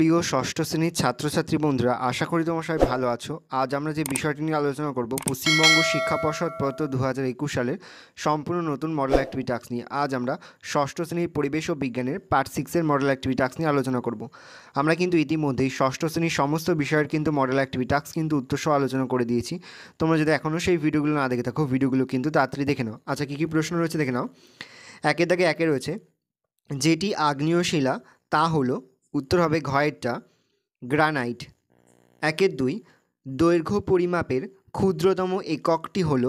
প্রিয় ষষ্ঠ শ্রেণীর ছাত্রছাত্রী বন্ধুরা আশা করি তোমার সবাই ভালো আছো আজ আমরা যে বিষয়টি নিয়ে আলোচনা করব পশ্চিমবঙ্গ শিক্ষা পর্ষদ পত্র দু হাজার একুশ সালের সম্পূর্ণ নতুন মডেল অ্যাক্টিভি টাক্স নিয়ে আজ আমরা ষষ্ঠ শ্রেণীর পরিবেশ ও বিজ্ঞানের পার্ট সিক্সের মডেল অ্যাক্টিভিটি টাস্ক নিয়ে আলোচনা করব আমরা কিন্তু ইতিমধ্যেই ষষ্ঠ শ্রেণীর সমস্ত বিষয়ের কিন্তু মডেল অ্যাক্টিভিটি টাক্স কিন্তু উত্তরসহ আলোচনা করে দিয়েছি তোমরা যদি এখনও সেই ভিডিওগুলো না দেখে থাকো ভিডিওগুলো কিন্তু তাড়াতাড়ি দেখে নাও আচ্ছা কী কী প্রশ্ন রয়েছে দেখে নাও একের দাগে একে রয়েছে যেটি আগ্নেয় শিলা তা হলো উত্তর হবে ঘয়েরটা গ্রানাইট একের দুই দৈর্ঘ্য পরিমাপের ক্ষুদ্রতম এককটি হল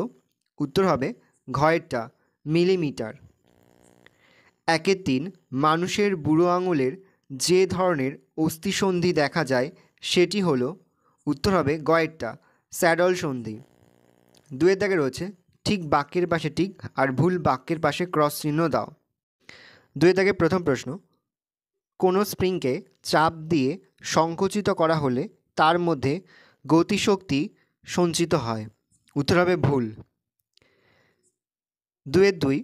উত্তর হবে ঘয়েরটা মিলিমিটার একের তিন মানুষের বুড়ো আঙুলের যে ধরনের অস্থিসন্ধি দেখা যায় সেটি হলো উত্তর হবে গয়েরটা স্যাডল সন্ধি দুয়ের দাগে রয়েছে ঠিক বাক্যের পাশে ঠিক আর ভুল বাক্যের পাশে ক্রস চিহ্ন দাও দুয়ের দাগে প্রথম প্রশ্ন কোনো স্প্রিংকে চাপ দিয়ে সংকুচিত করা হলে তার মধ্যে গতিশক্তি সঞ্চিত হয় উত্তর হবে ভুল দুয়ের দুই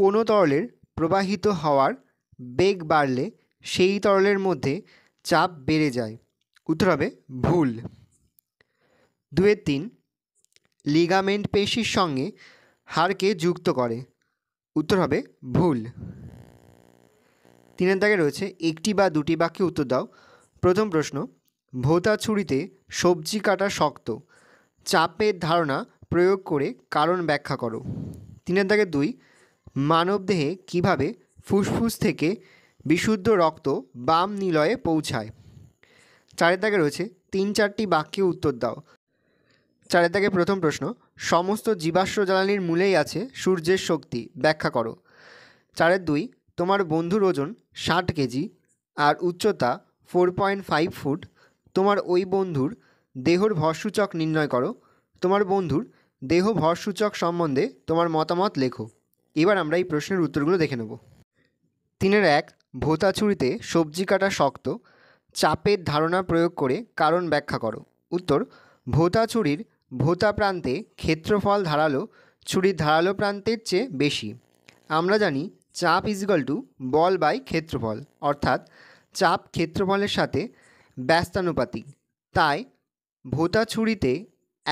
কোনো তরলের প্রবাহিত হওয়ার বেগ বাড়লে সেই তরলের মধ্যে চাপ বেড়ে যায় উত্তর হবে ভুল দুয়ের তিন লিগামেন্ট পেশির সঙ্গে হাড়কে যুক্ত করে উত্তর হবে ভুল তিনের দাগে রয়েছে একটি বা দুটি বাক্যে উত্তর দাও প্রথম প্রশ্ন ভোতা ছুরিতে সবজি কাটা শক্ত চাপের ধারণা প্রয়োগ করে কারণ ব্যাখ্যা করো তিনের দাগে দুই মানবদেহে কিভাবে ফুসফুস থেকে বিশুদ্ধ রক্ত বাম নিলয়ে পৌঁছায় চারের দাগে রয়েছে তিন চারটি বাক্যে উত্তর দাও চারের দাগে প্রথম প্রশ্ন সমস্ত জীবাশ্ম জ্বালানির মূলেই আছে সূর্যের শক্তি ব্যাখ্যা করো চারের দুই তোমার বন্ধুর ওজন ষাট কেজি আর উচ্চতা ফোর পয়েন্ট ফাইভ ফুট তোমার ওই বন্ধুর দেহর ভরসূচক নির্ণয় করো তোমার বন্ধুর দেহ ভরসূচক সম্বন্ধে তোমার মতামত লেখো এবার আমরা এই প্রশ্নের উত্তরগুলো দেখে নেব তিনের এক ভোতা ছুরিতে সবজি কাটা শক্ত চাপের ধারণা প্রয়োগ করে কারণ ব্যাখ্যা করো উত্তর ভোতা ছুরির ভোতা প্রান্তে ক্ষেত্রফল ধারালো ছুরির ধারালো প্রান্তের চেয়ে বেশি আমরা জানি চাপ ইজ ইকাল টু বল বাই ক্ষেত্রফল অর্থাৎ চাপ ক্ষেত্রফলের সাথে ব্যস্তানুপাতিক তাই ভোতা ছুরিতে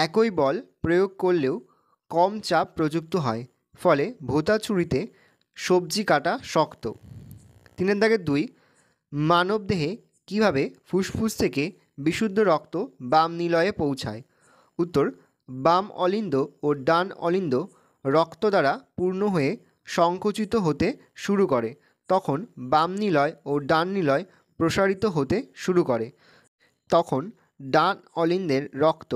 একই বল প্রয়োগ করলেও কম চাপ প্রযুক্ত হয় ফলে ভোতা ছুরিতে সবজি কাটা শক্ত তিনের দাগের দুই মানবদেহে কীভাবে ফুসফুস থেকে বিশুদ্ধ রক্ত বাম নিলয়ে পৌঁছায় উত্তর বাম অলিন্দ ও ডান অলিন্দ রক্ত দ্বারা পূর্ণ হয়ে সংকুচিত হতে শুরু করে তখন বাম নিলয় ও ডান নিলয় প্রসারিত হতে শুরু করে তখন ডান অলিন্দের রক্ত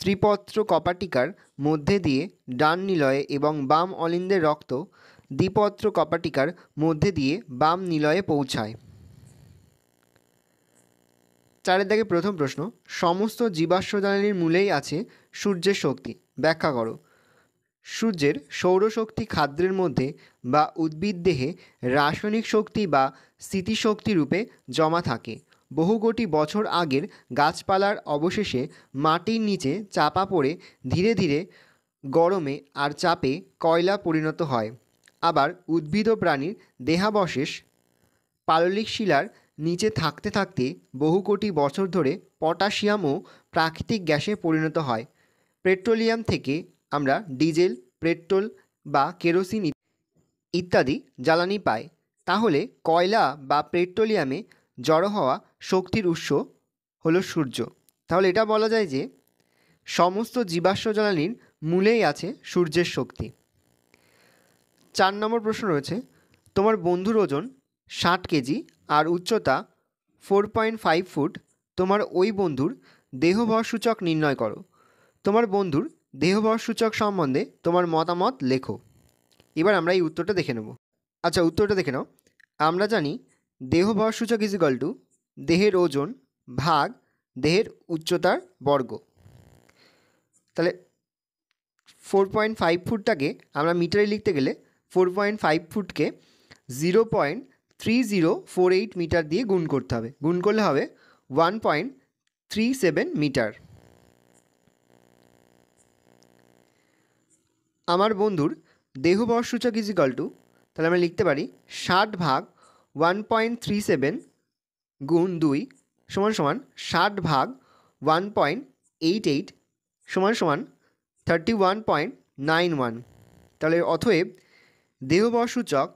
ত্রিপত্র কপাটিকার মধ্যে দিয়ে ডান নিলয়ে এবং বাম অলিন্দের রক্ত দ্বিপত্র কপাটিকার মধ্যে দিয়ে বাম নিলয়ে পৌঁছায় চারের দাগে প্রথম প্রশ্ন সমস্ত জীবাশ্মদানের মূলেই আছে সূর্যের শক্তি ব্যাখ্যা করো সূর্যের সৌরশক্তি খাদ্যের মধ্যে বা উদ্ভিদ দেহে রাসায়নিক শক্তি বা স্থিতিশক্তি রূপে জমা থাকে বহু কোটি বছর আগের গাছপালার অবশেষে মাটির নিচে চাপা পড়ে ধীরে ধীরে গরমে আর চাপে কয়লা পরিণত হয় আবার উদ্ভিদ ও প্রাণীর দেহাবশেষ পাললিক শিলার নিচে থাকতে থাকতে বহু কোটি বছর ধরে পটাশিয়াম ও প্রাকৃতিক গ্যাসে পরিণত হয় পেট্রোলিয়াম থেকে আমরা ডিজেল পেট্রোল বা কেরোসিন ইত্যাদি জ্বালানি পাই তাহলে কয়লা বা পেট্রোলিয়ামে জড়ো হওয়া শক্তির উৎস হলো সূর্য তাহলে এটা বলা যায় যে সমস্ত জীবাশ্ম জ্বালানির মূলেই আছে সূর্যের শক্তি চার নম্বর প্রশ্ন রয়েছে তোমার বন্ধুর ওজন ষাট কেজি আর উচ্চতা ফোর পয়েন্ট ফাইভ ফুট তোমার ওই বন্ধুর দেহভর সূচক নির্ণয় করো তোমার বন্ধুর দেহবর সূচক সম্বন্ধে তোমার মতামত লেখো এবার আমরা এই উত্তরটা দেখে নেব আচ্ছা উত্তরটা দেখে নাও আমরা জানি দেহবর সূচক ইজ ইকাল টু দেহের ওজন ভাগ দেহের উচ্চতার বর্গ তাহলে ফোর পয়েন্ট ফাইভ ফুটটাকে আমরা মিটারে লিখতে গেলে ফোর পয়েন্ট ফাইভ ফুটকে zero point three zero four eight metre দিয়ে গুণ করতে হবে গুণ করলে হবে one point three seven metre আমার বন্ধুর দেহ বর্ষসূচক ইজ ইকাল টু তাহলে আমরা লিখতে পারি ষাট ভাগ ওয়ান পয়েন্ট থ্রি সেভেন গুণ দুই সমান সমান ষাট ভাগ ওয়ান পয়েন্ট এইট এইট সমান সমান thirty one point nine one তাহলে অথয়েব সূচক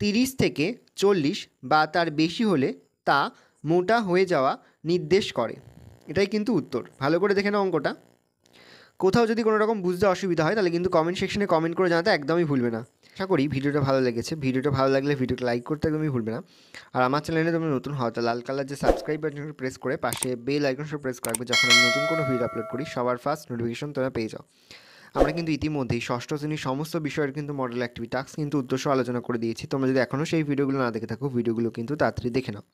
তিরিশ থেকে চল্লিশ বা তার বেশি হলে তা মোটা হয়ে যাওয়া নির্দেশ করে এটাই কিন্তু উত্তর ভালো করে দেখে নাও অঙ্কটা কোথাও যদি কোনো রকম বুঝতে অসুবিধা হয় তাহলে কিন্তু কমেন্ট সেকশনে কমেন্ট করে জানাতে একদমই ভুলবে না আশা করি ভিডিওটা ভালো লেগেছে ভিডিওটা ভালো লাগলে ভিডিওটা লাইক করতে একদমই ভুলবে না আর আমার চ্যানেলে তুমি নতুন হওয়া তো লাল কালার যে সাবস্ক্রাইব বাটনটা প্রেস করে পাশে বেল আইকনটা প্রেস করবে যখন আমি নতুন কোনো ভিডিও আপলোড করি সবার ফার্স্ট নোটিফিকেশন তোমরা পেয়ে যাও আমরা কিন্তু ইতিমধ্যেই ষষ্ঠ শ্রেণীর সমস্ত বিষয়ের কিন্তু মডেল অ্যাক্টিভিটি টাস্ক কিন্তু উদ্দেশ্য আলোচনা করে দিয়েছি তোমরা যদি এখনও সেই ভিডিওগুলো না দেখে থাকো ভিডিওগুলো কিন্তু তাড়াতাড়ি দেখে নাও